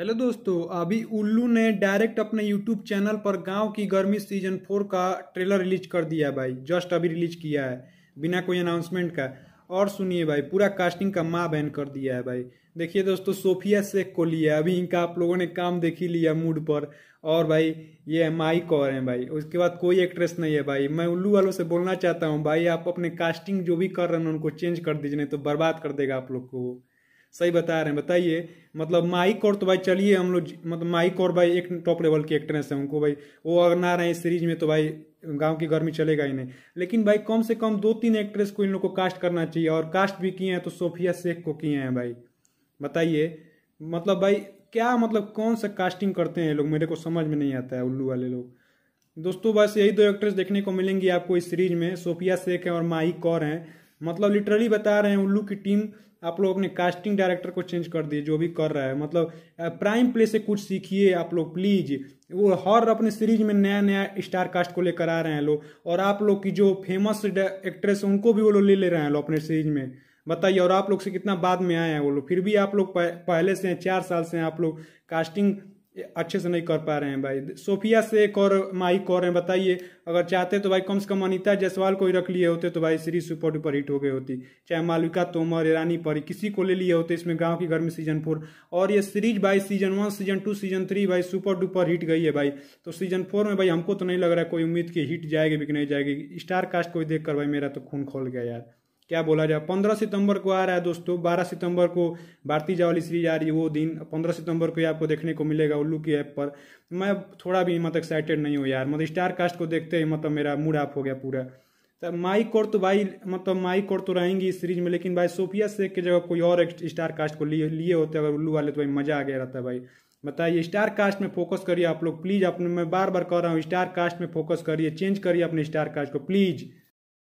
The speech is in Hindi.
हेलो दोस्तों अभी उल्लू ने डायरेक्ट अपने यूट्यूब चैनल पर गांव की गर्मी सीजन फोर का ट्रेलर रिलीज कर दिया है भाई जस्ट अभी रिलीज किया है बिना कोई अनाउंसमेंट का और सुनिए भाई पूरा कास्टिंग का माँ बहन कर दिया है भाई देखिए दोस्तों सोफिया शेख को लिया अभी इनका आप लोगों ने काम देख ही लिया मूड पर और भाई ये माई कौर है भाई उसके बाद कोई एक्ट्रेस नहीं है भाई मैं उल्लू वालों से बोलना चाहता हूँ भाई आप अपने कास्टिंग जो भी कर रहे हैं उनको चेंज कर दीजिए नहीं तो बर्बाद कर देगा आप लोग को सही बता रहे हैं बताइए मतलब माइक और तो भाई चलिए हम लोग मतलब माइक और भाई एक टॉप लेवल के एक्ट्रेस हैं उनको भाई वो अगर ना रहे सीरीज में तो भाई गांव की गर्मी चलेगा ही नहीं लेकिन भाई कम से कम दो तीन एक्ट्रेस को इन लोग को कास्ट करना चाहिए और कास्ट भी किए हैं तो सोफिया शेख को किए हैं भाई बताइए मतलब भाई क्या मतलब कौन सा कास्टिंग करते हैं लोग मेरे को समझ में नहीं आता है उल्लू वाले लोग दोस्तों बस यही दो एक्ट्रेस देखने को मिलेंगी आपको इस सीरीज में सोफिया शेख हैं और माई कौर हैं मतलब लिटरली बता रहे हैं उल्लू की टीम आप लोग अपने कास्टिंग डायरेक्टर को चेंज कर दिए जो भी कर रहा है मतलब प्राइम प्ले से कुछ सीखिए आप लोग प्लीज वो हर अपने सीरीज में नया नया स्टार कास्ट को लेकर आ रहे हैं लोग और आप लोग की जो फेमस एक्ट्रेस उनको भी वो लोग ले ले रहे हैं लोग अपने सीरीज में बताइए और आप लोग से कितना बाद में आए हैं वो लोग फिर भी आप लोग पहले से हैं चार साल से हैं आप लोग कास्टिंग अच्छे से नहीं कर पा रहे हैं भाई सोफिया से एक और माइक रहे हैं बताइए अगर चाहते तो भाई कम से कम अनिता जयसवाल को ही रख लिए होते तो भाई सीरीज सुपर डुपर हिट हो गई होती चाहे मालविका तोमर ईरानी परी किसी को ले लिए होते इसमें गांव की घर में सीजन फोर और ये सीरीज भाई season one season two season three भाई सुपर डुपर हिट गई है भाई तो सीजन फोर में भाई हमको तो नहीं लग रहा है कोई उम्मीद की हिट जाएगी भी कि नहीं जाएगी स्टार कास्ट को देख भाई मेरा तो खून खोल गया यार क्या बोला जाए पंद्रह सितंबर को आ रहा है दोस्तों बारह सितंबर को भारतीय जावली सीरीज आ रही है वो दिन पंद्रह सितंबर को ही आपको देखने को मिलेगा उल्लू की ऐप पर मैं थोड़ा भी मतलब एक्साइटेड नहीं हूँ यार मतलब स्टार कास्ट को देखते ही मतलब मेरा मूड ऑफ हो गया पूरा तब तो माइक कोर तो भाई मतलब माइक कोर तो रहेंगी इस सीरीज में लेकिन भाई सोफिया शेख की जगह कोई और स्टार कास्ट को लिए लिए होते अगर उल्लू वाले तो भाई मज़ा आ गया रहता भाई बताइए स्टार कास्ट में फोकस करिए आप लोग प्लीज़ अपने मैं बार बार कह रहा हूँ स्टार कास्ट में फोकस करिए चेंज करिए अपने स्टार कास्ट को प्लीज़